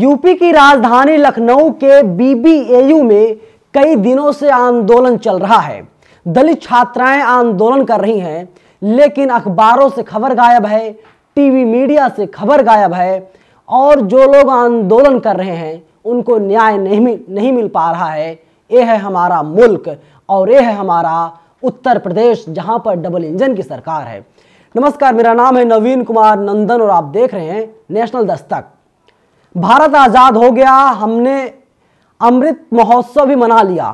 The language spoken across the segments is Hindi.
यूपी की राजधानी लखनऊ के बीबीएयू में कई दिनों से आंदोलन चल रहा है दलित छात्राएं आंदोलन कर रही हैं लेकिन अखबारों से खबर गायब है टीवी मीडिया से खबर गायब है और जो लोग आंदोलन कर रहे हैं उनको न्याय नहीं नहीं मिल पा रहा है ये है हमारा मुल्क और ये है हमारा उत्तर प्रदेश जहां पर डबल इंजन की सरकार है नमस्कार मेरा नाम है नवीन कुमार नंदन और आप देख रहे हैं नेशनल दस्तक भारत आज़ाद हो गया हमने अमृत महोत्सव भी मना लिया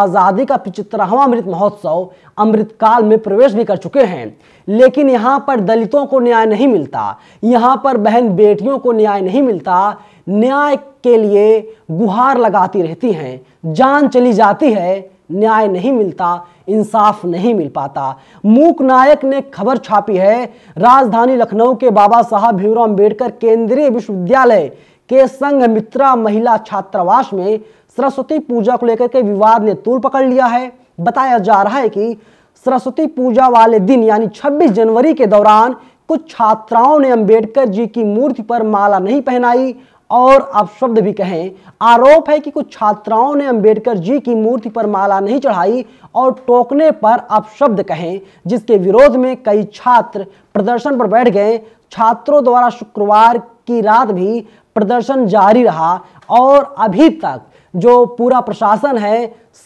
आज़ादी का पिछहत्तरवा अमृत महोत्सव अमृतकाल में प्रवेश भी कर चुके हैं लेकिन यहाँ पर दलितों को न्याय नहीं मिलता यहाँ पर बहन बेटियों को न्याय नहीं मिलता न्याय के लिए गुहार लगाती रहती हैं जान चली जाती है न्याय नहीं मिलता इंसाफ नहीं मिल पाता मूक नायक ने खबर छापी है राजधानी लखनऊ के बाबा साहब भीमराव अम्बेडकर केंद्रीय विश्वविद्यालय के संघ मित्रा महिला छात्रावास में सरस्वती पूजा को लेकर के विवाद ने तूल पकड़ लिया है बताया जा रहा है कि सरस्वती पूजा वाले दिन यानी 26 जनवरी के दौरान कुछ छात्राओं ने अंबेडकर जी की मूर्ति पर माला नहीं पहनाई और शब्द भी कहें आरोप है कि कुछ छात्राओं ने अंबेडकर जी की मूर्ति पर माला नहीं चढ़ाई और टोकने पर शब्द कहें जिसके विरोध में कई छात्र प्रदर्शन पर बैठ गए छात्रों द्वारा शुक्रवार की रात भी प्रदर्शन जारी रहा और अभी तक जो पूरा प्रशासन है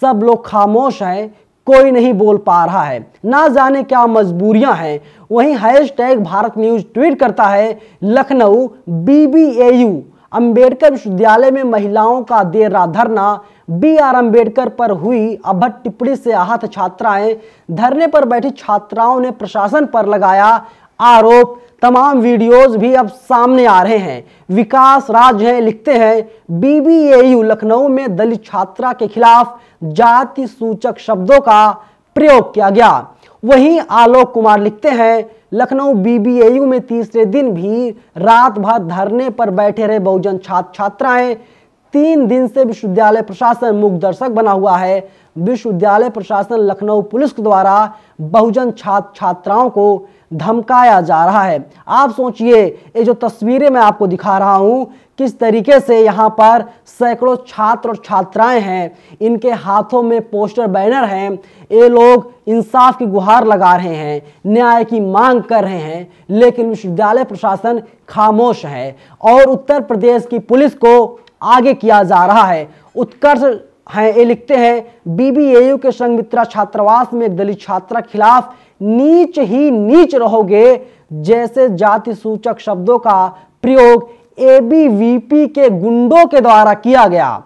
सब लोग खामोश हैं कोई नहीं बोल पा रहा है ना जाने क्या मजबूरियां हैं वहीं हैशटैग भारत न्यूज ट्वीट करता है लखनऊ बीबीएयू अंबेडकर विश्वविद्यालय में महिलाओं का देर रात धरना बी आर अम्बेडकर पर हुई अभट टिप्पणी से आहत छात्राएं धरने पर बैठी छात्राओं ने प्रशासन पर लगाया आरोप तमाम वीडियोस भी अब सामने आ रहे हैं विकास राज है लिखते हैं बीबीएयू लखनऊ में दलित छात्रा के खिलाफ जाति सूचक शब्दों का प्रयोग किया गया वहीं आलोक कुमार लिखते हैं लखनऊ बीबीएयू में तीसरे दिन भी रात भर धरने पर बैठे रहे बहुजन छात्र छात्राएं तीन दिन से विश्वविद्यालय प्रशासन मूक दर्शक बना हुआ है विश्वविद्यालय प्रशासन लखनऊ पुलिस द्वारा बहुजन छात्र छात्राओं को धमकाया जा रहा है आप सोचिए ये जो तस्वीरें मैं आपको दिखा रहा हूँ किस तरीके से यहाँ पर सैकड़ों छात्र और छात्राएं हैं इनके हाथों में पोस्टर बैनर हैं ये लोग इंसाफ की गुहार लगा रहे हैं न्याय की मांग कर रहे हैं लेकिन विश्वविद्यालय प्रशासन खामोश है और उत्तर प्रदेश की पुलिस को आगे किया जा रहा है उत्कर्ष हैं ये लिखते हैं बीबीएयू के संगमित्रा छात्रावास में एक दलित छात्रा खिलाफ नीच ही नीच रहोगे जैसे जाति सूचक शब्दों का प्रयोग एबीवीपी के गुंडों के द्वारा किया गया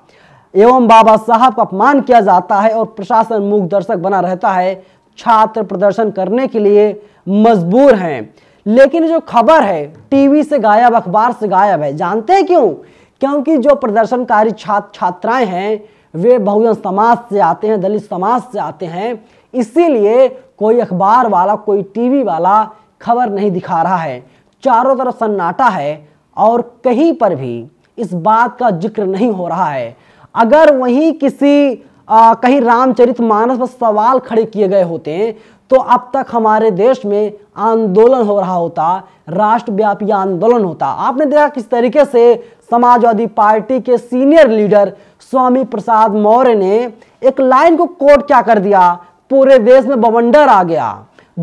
एवं बाबा साहब का अपमान किया जाता है और प्रशासन मूक दर्शक बना रहता है छात्र प्रदर्शन करने के लिए मजबूर हैं लेकिन जो खबर है टीवी से गायब अखबार से गायब है जानते हैं क्यों क्योंकि जो प्रदर्शनकारी छात्र छात्राएं हैं वे बहुजन समाज से आते हैं दलित समाज से आते हैं इसीलिए कोई अखबार वाला कोई टीवी वाला खबर नहीं दिखा रहा है चारों तरफ सन्नाटा है और कहीं पर भी इस बात का जिक्र नहीं हो रहा है अगर वहीं किसी आ, कहीं रामचरित मानस पर सवाल खड़े किए गए होते हैं तो अब तक हमारे देश में आंदोलन हो रहा होता राष्ट्रव्यापी आंदोलन होता आपने देखा किस तरीके से समाजवादी पार्टी के सीनियर लीडर स्वामी प्रसाद मौर्य ने एक लाइन को कोट क्या कर दिया पूरे देश में बवंडर आ गया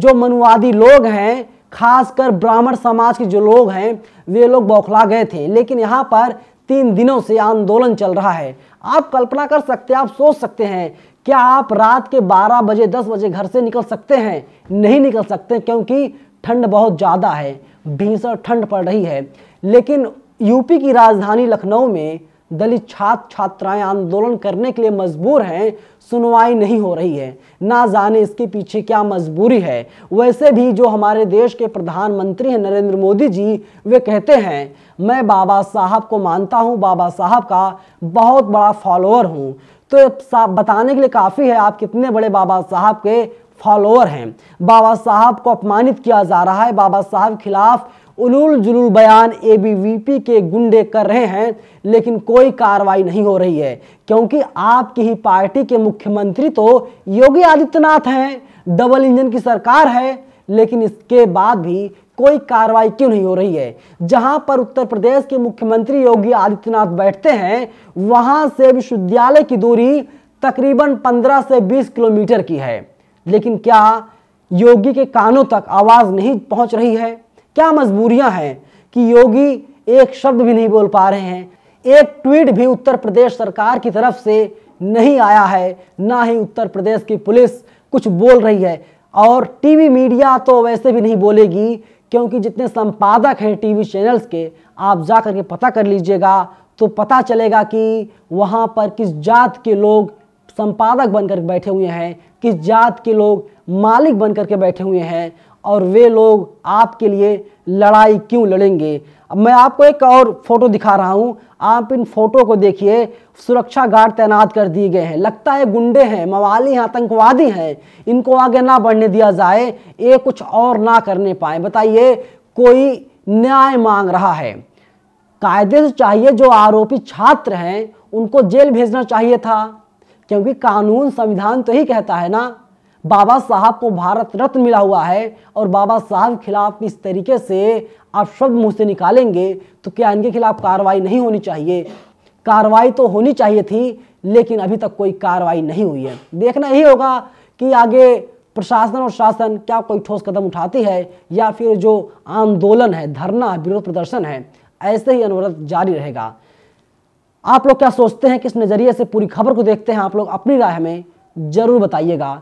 जो मनुवादी लोग हैं खासकर ब्राह्मण समाज के जो लोग हैं वे लोग बौखला गए थे लेकिन यहाँ पर तीन दिनों से आंदोलन चल रहा है आप कल्पना कर सकते हैं आप सोच सकते हैं क्या आप रात के 12 बजे 10 बजे घर से निकल सकते हैं नहीं निकल सकते क्योंकि ठंड बहुत ज़्यादा है भीषण ठंड पड़ रही है लेकिन यूपी की राजधानी लखनऊ में दलित छात्र छात्राएं आंदोलन करने के लिए मजबूर हैं सुनवाई नहीं हो रही है ना जाने इसके पीछे क्या मजबूरी है वैसे भी जो हमारे देश के प्रधानमंत्री हैं नरेंद्र मोदी जी वे कहते हैं मैं बाबा साहब को मानता हूं बाबा साहब का बहुत बड़ा फॉलोअर हूं तो बताने के लिए काफ़ी है आप कितने बड़े बाबा साहब के फॉलोअर हैं बाबा साहब को अपमानित किया जा रहा है बाबा साहब खिलाफ़ उलूल जुलूल बयान एबीवीपी के गुंडे कर रहे हैं लेकिन कोई कार्रवाई नहीं हो रही है क्योंकि आपकी ही पार्टी के मुख्यमंत्री तो योगी आदित्यनाथ हैं डबल इंजन की सरकार है लेकिन इसके बाद भी कोई कार्रवाई क्यों नहीं हो रही है जहां पर उत्तर प्रदेश के मुख्यमंत्री योगी आदित्यनाथ बैठते हैं वहां से विश्वविद्यालय की दूरी तकरीबन 15 से 20 किलोमीटर की है लेकिन क्या योगी के कानों तक आवाज नहीं पहुंच रही है क्या मजबूरियां हैं कि योगी एक शब्द भी नहीं बोल पा रहे हैं एक ट्वीट भी उत्तर प्रदेश सरकार की तरफ से नहीं आया है ना ही उत्तर प्रदेश की पुलिस कुछ बोल रही है और टीवी मीडिया तो वैसे भी नहीं बोलेगी क्योंकि जितने संपादक हैं टीवी चैनल्स के आप जा कर के पता कर लीजिएगा तो पता चलेगा कि वहाँ पर किस जात के लोग संपादक बनकर बैठे हुए हैं किस जात के लोग मालिक बनकर के बैठे हुए हैं और वे लोग आपके लिए लड़ाई क्यों लड़ेंगे अब मैं आपको एक और फोटो दिखा रहा हूँ आप इन फोटो को देखिए सुरक्षा गार्ड तैनात कर दिए गए हैं लगता है गुंडे हैं मवाली हैं आतंकवादी हैं इनको आगे ना बढ़ने दिया जाए ये कुछ और ना करने पाए बताइए कोई न्याय मांग रहा है कायदे से चाहिए जो आरोपी छात्र हैं उनको जेल भेजना चाहिए था क्योंकि कानून संविधान तो ही कहता है ना बाबा साहब को भारत रत्न मिला हुआ है और बाबा साहब के खिलाफ इस तरीके से आप शब्द मुँह से निकालेंगे तो क्या इनके खिलाफ कार्रवाई नहीं होनी चाहिए कार्रवाई तो होनी चाहिए थी लेकिन अभी तक कोई कार्रवाई नहीं हुई है देखना यही होगा कि आगे प्रशासन और शासन क्या कोई ठोस कदम उठाती है या फिर जो आंदोलन है धरना विरोध प्रदर्शन है ऐसे ही अनवरत जारी रहेगा आप लोग क्या सोचते हैं किस नज़रिए से पूरी खबर को देखते हैं आप लोग अपनी राय में ज़रूर बताइएगा